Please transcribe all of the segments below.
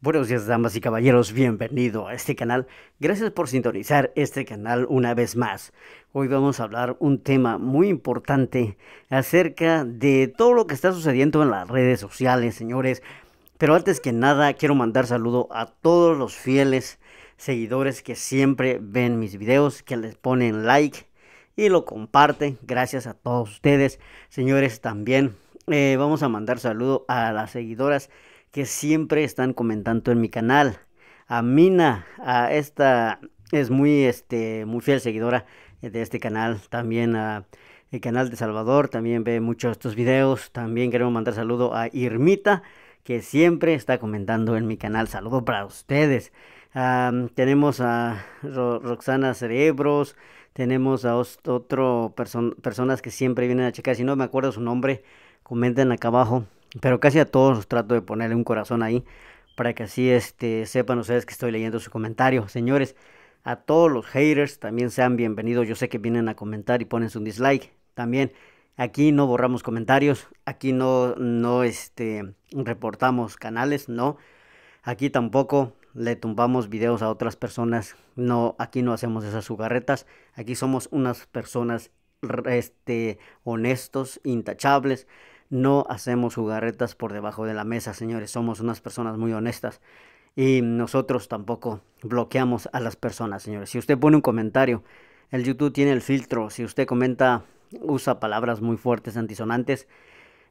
Buenos días damas y caballeros, bienvenido a este canal. Gracias por sintonizar este canal una vez más. Hoy vamos a hablar un tema muy importante acerca de todo lo que está sucediendo en las redes sociales, señores. Pero antes que nada, quiero mandar saludo a todos los fieles seguidores que siempre ven mis videos, que les ponen like y lo comparten. Gracias a todos ustedes, señores, también. Eh, vamos a mandar saludo a las seguidoras que siempre están comentando en mi canal. A Mina, a esta es muy, este, muy fiel seguidora de este canal. También a el canal de Salvador, también ve muchos estos videos. También queremos mandar saludo a Irmita, que siempre está comentando en mi canal. Saludo para ustedes. tenemos a Roxana Cerebros, tenemos a otro personas que siempre vienen a checar. Si no me acuerdo su nombre, comenten acá abajo pero casi a todos los trato de ponerle un corazón ahí para que así este, sepan ustedes que estoy leyendo su comentario. Señores, a todos los haters también sean bienvenidos. Yo sé que vienen a comentar y ponen su dislike también. Aquí no borramos comentarios, aquí no, no este, reportamos canales, no. Aquí tampoco le tumbamos videos a otras personas, no, aquí no hacemos esas jugarretas. Aquí somos unas personas este, honestos, intachables no hacemos jugarretas por debajo de la mesa, señores. Somos unas personas muy honestas. Y nosotros tampoco bloqueamos a las personas, señores. Si usted pone un comentario, el YouTube tiene el filtro. Si usted comenta, usa palabras muy fuertes, antisonantes.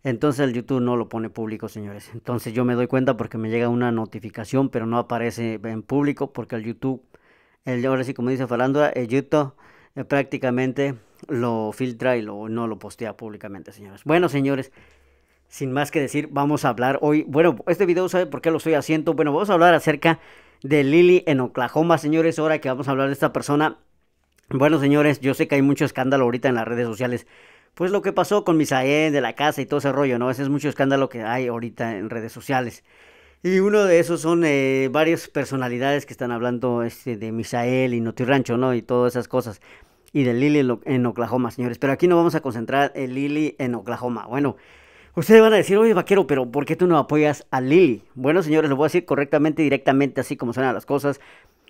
Entonces el YouTube no lo pone público, señores. Entonces yo me doy cuenta porque me llega una notificación, pero no aparece en público porque el YouTube, el, ahora sí como dice Falando, el YouTube eh, prácticamente lo filtra y no lo postea públicamente, señores. Bueno, señores, sin más que decir, vamos a hablar hoy. Bueno, este video, ¿sabe por qué lo estoy haciendo? Bueno, vamos a hablar acerca de Lily en Oklahoma, señores. Ahora que vamos a hablar de esta persona. Bueno, señores, yo sé que hay mucho escándalo ahorita en las redes sociales. Pues lo que pasó con Misael de la casa y todo ese rollo, ¿no? Ese es mucho escándalo que hay ahorita en redes sociales. Y uno de esos son eh, varias personalidades que están hablando este, de Misael y Noti Rancho, ¿no? Y todas esas cosas y de Lily en Oklahoma, señores. Pero aquí no vamos a concentrar en Lily en Oklahoma. Bueno, ustedes van a decir, oye, vaquero, pero ¿por qué tú no apoyas a Lily? Bueno, señores, lo voy a decir correctamente, directamente, así como son las cosas.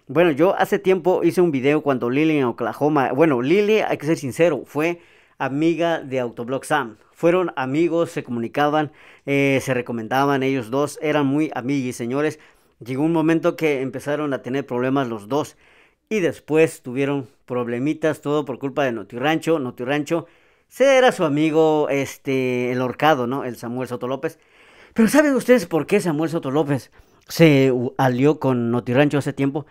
Bueno, yo hace tiempo hice un video cuando Lily en Oklahoma, bueno, Lily, hay que ser sincero, fue amiga de Autoblog Sam. Fueron amigos, se comunicaban, eh, se recomendaban, ellos dos eran muy amigos, señores. Llegó un momento que empezaron a tener problemas los dos y después tuvieron problemitas, todo por culpa de Notirancho Notirancho se era su amigo, este, el horcado, ¿no? El Samuel Soto López. Pero ¿saben ustedes por qué Samuel Soto López se alió con Rancho hace tiempo?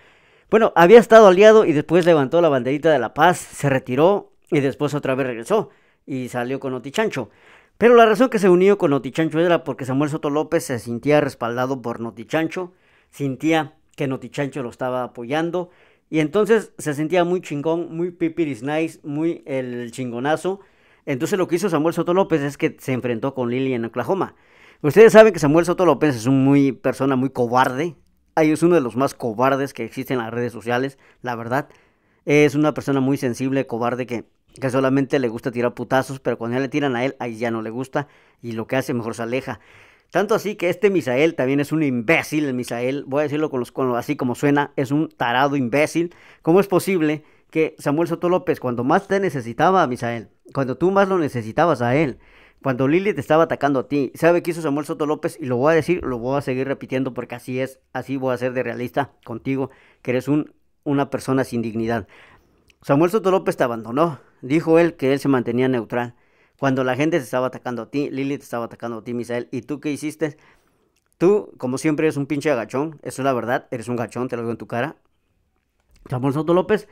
Bueno, había estado aliado y después levantó la banderita de la paz, se retiró y después otra vez regresó y salió con Notichancho. Pero la razón que se unió con Notichancho era porque Samuel Soto López se sentía respaldado por Notichancho, sentía que Notichancho lo estaba apoyando y entonces se sentía muy chingón, muy pipiris nice, muy el chingonazo. Entonces lo que hizo Samuel Soto López es que se enfrentó con Lily en Oklahoma. Ustedes saben que Samuel Soto López es una muy persona muy cobarde. Es uno de los más cobardes que existen en las redes sociales, la verdad. Es una persona muy sensible, cobarde, que, que solamente le gusta tirar putazos, pero cuando ya le tiran a él, ahí ya no le gusta y lo que hace mejor se aleja. Tanto así que este Misael también es un imbécil, Misael, voy a decirlo con los, así como suena, es un tarado imbécil. ¿Cómo es posible que Samuel Soto López, cuando más te necesitaba a Misael, cuando tú más lo necesitabas a él, cuando Lili te estaba atacando a ti, sabe qué hizo Samuel Soto López y lo voy a decir, lo voy a seguir repitiendo porque así es, así voy a ser de realista contigo, que eres un, una persona sin dignidad. Samuel Soto López te abandonó, dijo él que él se mantenía neutral. Cuando la gente se estaba atacando a ti, Lili te estaba atacando a ti, Misael, ¿y tú qué hiciste? Tú, como siempre, eres un pinche agachón, eso es la verdad, eres un gachón, te lo digo en tu cara. Samuel Soto López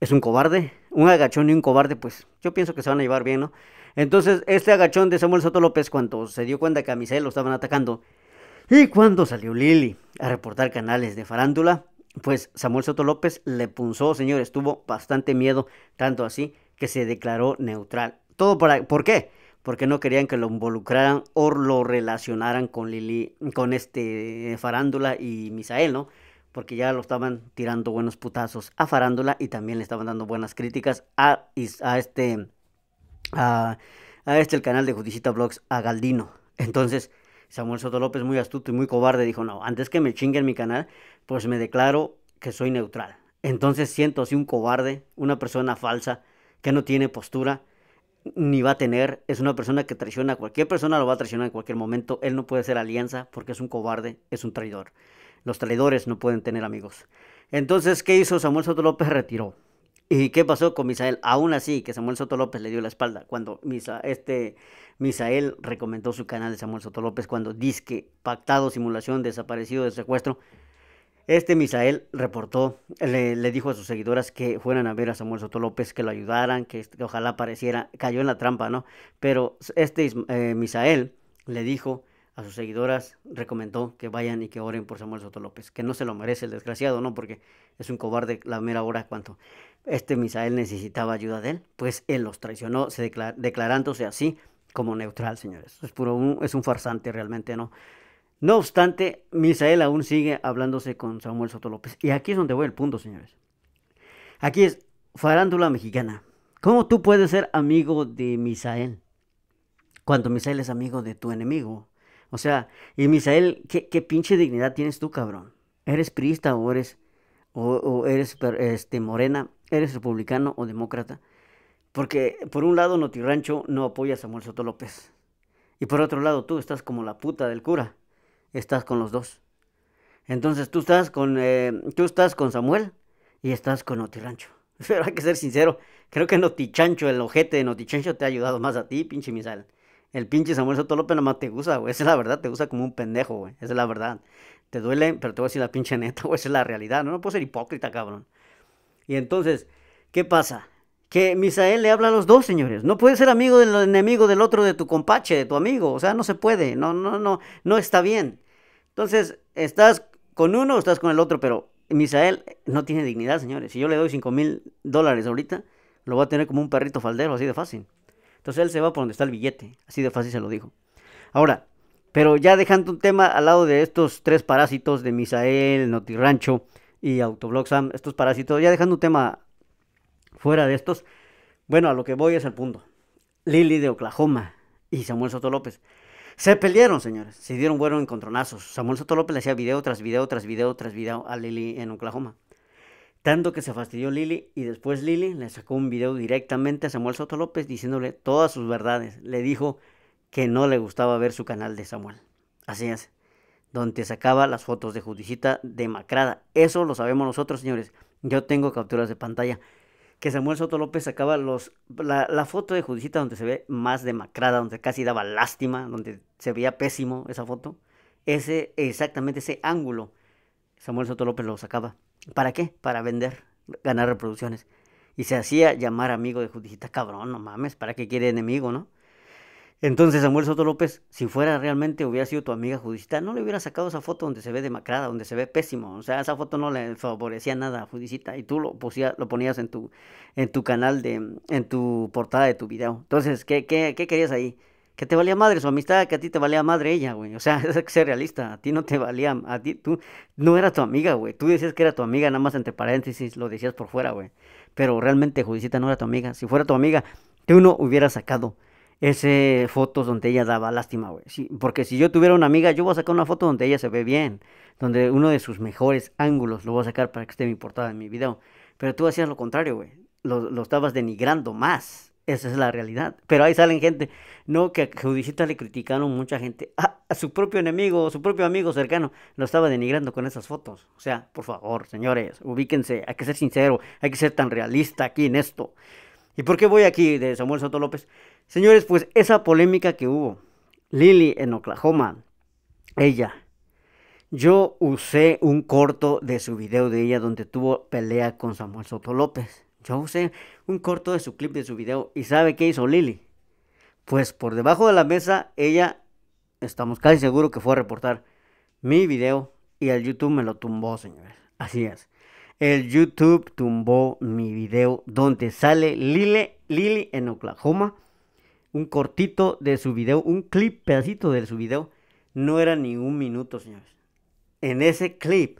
es un cobarde, un agachón y un cobarde, pues yo pienso que se van a llevar bien, ¿no? Entonces, este agachón de Samuel Soto López, cuando se dio cuenta que a Misael lo estaban atacando, y cuando salió Lili a reportar canales de farándula, pues Samuel Soto López le punzó, señores, tuvo bastante miedo, tanto así que se declaró neutral. Todo para, ¿por qué? Porque no querían que lo involucraran o lo relacionaran con Lili, con este eh, Farándula y Misael, ¿no? Porque ya lo estaban tirando buenos putazos a Farándula y también le estaban dando buenas críticas a, a este, a, a este el canal de Judicita Blogs a Galdino. Entonces, Samuel Soto López, muy astuto y muy cobarde, dijo, no, antes que me chinguen mi canal, pues me declaro que soy neutral. Entonces siento así un cobarde, una persona falsa, que no tiene postura, ni va a tener. Es una persona que traiciona a cualquier persona, lo va a traicionar en cualquier momento. Él no puede ser alianza porque es un cobarde, es un traidor. Los traidores no pueden tener amigos. Entonces, ¿qué hizo Samuel Soto López? Retiró. ¿Y qué pasó con Misael? Aún así, que Samuel Soto López le dio la espalda cuando este, Misael recomendó su canal de Samuel Soto López cuando dice que pactado, simulación, desaparecido de secuestro. Este Misael reportó, le, dijo a sus seguidoras que fueran a ver a Samuel Soto López, que lo ayudaran, que, ojalá apareciera. Cayó en la trampa, ¿no? Pero este eh, Misael le dijo a sus seguidoras, recomendó que vayan y que oren por Samuel Soto López, que no se lo merece el desgraciado, ¿no? Porque es un cobarde la mera hora cuanto este Misael necesitaba ayuda de él, pues él los traicionó, se declarándose así como neutral, señores. Es, es un farsante realmente, ¿no? No obstante, Misael aún sigue hablándose con Samuel Soto López. Y aquí es donde voy el punto, señores. Aquí es farándula mexicana. ¿Cómo tú puedes ser amigo de Misael? Cuando Misael es amigo de tu enemigo. O sea, y Misael, ¿qué, pinche dignidad tienes tú, cabrón? ¿Eres priista o eres, o, eres este, morena? ¿Eres republicano o demócrata? Porque por un lado Notirancho no apoya a Samuel Soto López. Y por otro lado tú estás como la puta del cura estás con los dos. Entonces tú estás con, eh, tú estás con Samuel y estás con Rancho Pero hay que ser sincero, creo que Notichancho, el ojete de Notichancho te ha ayudado más a ti, pinche misal. El pinche Samuel Soto López más te gusta, güey. Esa es la verdad, te usa como un pendejo, güey. Esa es la verdad. Te duele, pero te voy a decir la pinche neta, güey. Esa es la realidad. No, no puedo ser hipócrita, cabrón. Y entonces, ¿qué pasa? que Misael le habla a los dos señores. No puede ser amigo del enemigo del otro, de tu compache, de tu amigo. O sea, no se puede. No, no, no, no está bien. Entonces, estás con uno o estás con el otro, pero Misael no tiene dignidad, señores. Si yo le doy cinco mil dólares ahorita, lo va a tener como un perrito faldero, así de fácil. Entonces él se va por donde está el billete, así de fácil se lo dijo. Ahora, pero ya dejando un tema al lado de estos tres parásitos de Misael, Notirancho y Autobloxam, estos parásitos, ya dejando un tema fuera de estos, bueno, a lo que voy es el punto. Lili de Oklahoma y Samuel Soto López. Se pelearon, señores. Se dieron buenos encontronazos. Samuel Soto López le hacía video tras video, tras video, tras video a Lili en Oklahoma. Tanto que se fastidió Lili... y después Lili le sacó un video directamente a Samuel Soto López diciéndole todas sus verdades. Le dijo que no le gustaba ver su canal de Samuel. Así es. Donde sacaba las fotos de Judicita demacrada. Eso lo sabemos nosotros, señores. Yo tengo capturas de pantalla que Samuel Soto López sacaba los, la, foto de Judicita donde se ve más demacrada, donde casi daba lástima, donde se veía pésimo esa foto. Ese, exactamente ese ángulo, Samuel Soto López lo sacaba. ¿Para qué? Para vender, ganar reproducciones. Y se hacía llamar amigo de Judicita, cabrón, no mames, ¿para qué quiere enemigo, no? Entonces Samuel Soto López, si fuera realmente hubiera sido tu amiga judicita, no le hubiera sacado esa foto donde se ve demacrada, donde se ve pésimo. O sea, esa foto no le favorecía nada a judicita y tú lo, ponías en tu, en tu canal, de, en tu portada de tu video. Entonces, ¿qué, qué, querías ahí? que te valía madre su amistad, que a ti te valía madre ella, güey. O sea, es que ser realista, a ti no te valía, a ti tú no era tu amiga, güey. Tú decías que era tu amiga, nada más entre paréntesis, lo decías por fuera, güey. Pero realmente Judicita no era tu amiga. Si fuera tu amiga, tú no hubieras sacado ese fotos donde ella daba lástima, güey. Sí, porque si yo tuviera una amiga, yo voy a sacar una foto donde ella se ve bien, donde uno de sus mejores ángulos lo voy a sacar para que esté mi portada en mi video. Pero tú hacías lo contrario, güey. Lo, estabas denigrando más. Esa es la realidad. Pero ahí salen gente, no, que a Judicita le criticaron mucha gente. Ah, a, su propio enemigo, a su propio amigo cercano, lo estaba denigrando con esas fotos. O sea, por favor, señores, ubíquense. Hay que ser sincero, hay que ser tan realista aquí en esto. ¿Y por qué voy aquí de Samuel Soto López? Señores, pues esa polémica que hubo, Lily en Oklahoma, ella, yo usé un corto de su video de ella donde tuvo pelea con Samuel Soto López. Yo usé un corto de su clip de su video y ¿sabe qué hizo Lily? Pues por debajo de la mesa ella, estamos casi seguros que fue a reportar mi video y el YouTube me lo tumbó, señores. Así es el YouTube tumbó mi video donde sale Lily, Lily en Oklahoma. Un cortito de su video, un clip, pedacito de su video. No era ni un minuto, señores. En ese clip,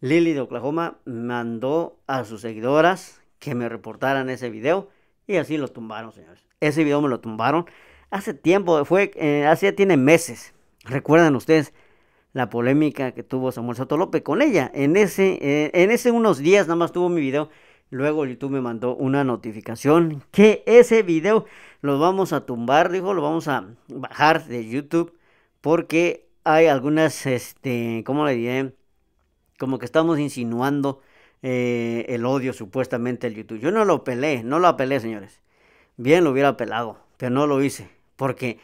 Lily de Oklahoma mandó a sus seguidoras que me reportaran ese video y así lo tumbaron, señores. Ese video me lo tumbaron hace tiempo, fue, eh, hace tiene meses. Recuerdan ustedes, la polémica que tuvo Samuel Soto López con ella. En ese, eh, en ese unos días nada más tuvo mi video. Luego YouTube me mandó una notificación que ese video lo vamos a tumbar, dijo, lo vamos a bajar de YouTube porque hay algunas, este, ¿cómo le diré? Como que estamos insinuando eh, el odio supuestamente al YouTube. Yo no lo apelé, no lo apelé, señores. Bien lo hubiera apelado, pero no lo hice porque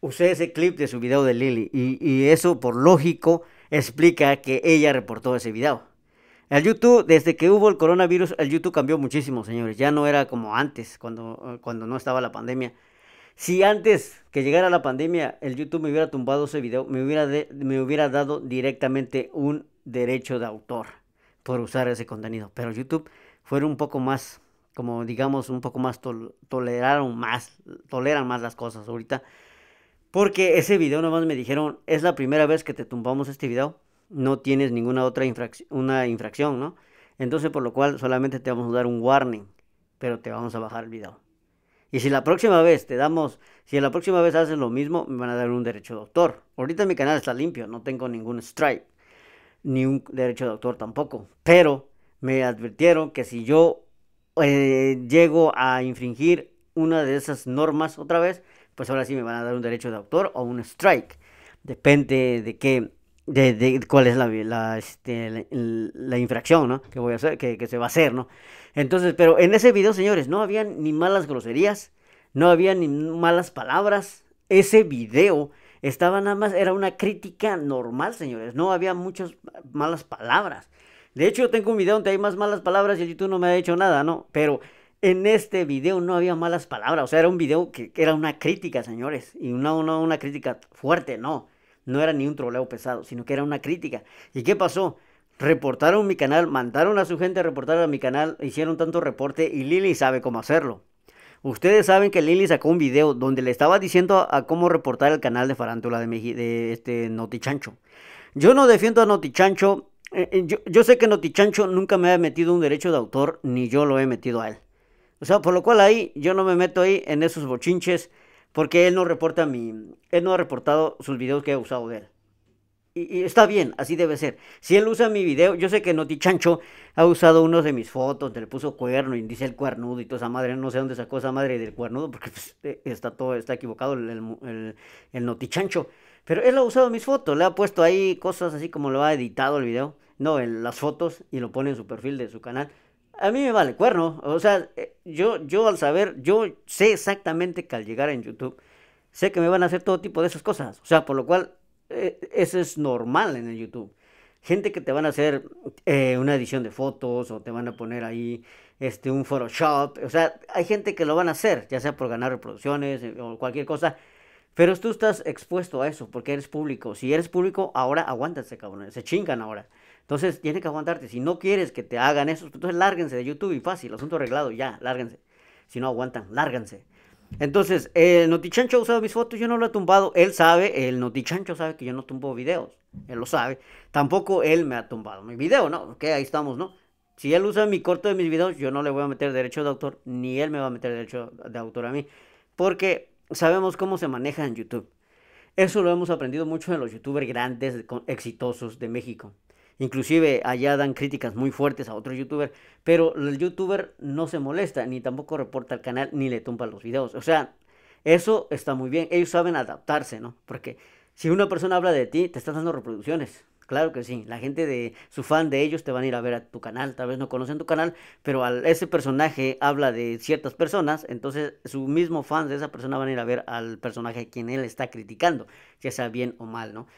usé ese clip de su video de Lily y, eso por lógico explica que ella reportó ese video. El YouTube, desde que hubo el coronavirus, el YouTube cambió muchísimo, señores. Ya no era como antes, cuando, cuando no estaba la pandemia. Si antes que llegara la pandemia, el YouTube me hubiera tumbado ese video, me hubiera, me hubiera dado directamente un derecho de autor por usar ese contenido. Pero YouTube ...fue un poco más, como digamos, un poco más, toleraron más, toleran más las cosas. Ahorita porque ese video nomás me dijeron, es la primera vez que te tumbamos este video, no tienes ninguna otra infracción, una infracción, ¿no? Entonces por lo cual solamente te vamos a dar un warning, pero te vamos a bajar el video. Y si la próxima vez te damos, si la próxima vez haces lo mismo, me van a dar un derecho de autor. Ahorita mi canal está limpio, no tengo ningún strike, ni un derecho de autor tampoco. Pero me advirtieron que si yo eh, llego a infringir una de esas normas otra vez, pues ahora sí me van a dar un derecho de autor o un strike. Depende de qué, de, cuál es este, la, la, infracción, ¿no? Que voy a hacer, que, que se va a hacer, ¿no? Entonces, pero en ese video, señores, no había ni malas groserías, no había ni malas palabras. Ese video estaba nada más, era una crítica normal, señores. No había muchas malas palabras. De hecho, tengo un video donde hay más malas palabras y el YouTube no me ha hecho nada, ¿no? Pero en este video no había malas palabras, o sea, era un video que, era una crítica, señores, y no una, una crítica fuerte, no, no era ni un troleo pesado, sino que era una crítica. ¿Y qué pasó? Reportaron mi canal, mandaron a su gente a reportar a mi canal, hicieron tanto reporte y Lili sabe cómo hacerlo. Ustedes saben que Lili sacó un video donde le estaba diciendo a, cómo reportar el canal de Farántula de, de este Notichancho. Yo no defiendo a Notichancho, Chancho, eh, eh, yo, yo sé que Notichancho nunca me ha metido un derecho de autor, ni yo lo he metido a él. O sea, por lo cual ahí yo no me meto ahí en esos bochinches porque él no reporta mi, él no ha reportado sus videos que he usado de él. Y, está bien, así debe ser. Si él usa mi video, yo sé que Notichancho ha usado unos de mis fotos, le puso cuerno y dice el cuernudo y toda esa madre, no sé dónde sacó esa madre del cuernudo porque pues, eh, está todo, está equivocado el, Notichancho. Pero él ha usado mis fotos, le ha puesto ahí cosas así como lo ha editado el video, no, en las fotos y lo pone en su perfil de su canal a mí me vale cuerno. O sea, eh, yo, yo al saber, yo sé exactamente que al llegar en YouTube, sé que me van a hacer todo tipo de esas cosas. O sea, por lo cual, eh, eso es normal en el YouTube. Gente que te van a hacer eh, una edición de fotos o te van a poner ahí este, un Photoshop. O sea, hay gente que lo van a hacer, ya sea por ganar reproducciones o cualquier cosa. Pero tú estás expuesto a eso porque eres público. Si eres público, ahora aguántate, cabrón. Se chingan ahora. Entonces tiene que aguantarte. Si no quieres que te hagan eso, entonces lárguense de YouTube y fácil, asunto arreglado, ya, lárguense. Si no aguantan, lárganse. Entonces, el eh, Notichancho ha usado mis fotos, yo no lo he tumbado. Él sabe, el Notichancho sabe que yo no tumbo videos. Él lo sabe. Tampoco él me ha tumbado mi video, ¿no? Que ahí estamos, ¿no? Si él usa mi corto de mis videos, yo no le voy a meter derecho de autor, ni él me va a meter derecho de autor a mí. Porque sabemos cómo se maneja en YouTube. Eso lo hemos aprendido mucho de los youtubers grandes, exitosos de México. Inclusive allá dan críticas muy fuertes a otros youtuber pero el youtuber no se molesta, ni tampoco reporta al canal, ni le tumba los videos. O sea, eso está muy bien. Ellos saben adaptarse, ¿no? Porque si una persona habla de ti, te están dando reproducciones. Claro que sí, la gente de su fan de ellos te van a ir a ver a tu canal, tal vez no conocen tu canal, pero al, ese personaje habla de ciertas personas, entonces su mismo fan de esa persona van a ir a ver al personaje a quien él está criticando, ya sea bien o mal, ¿no?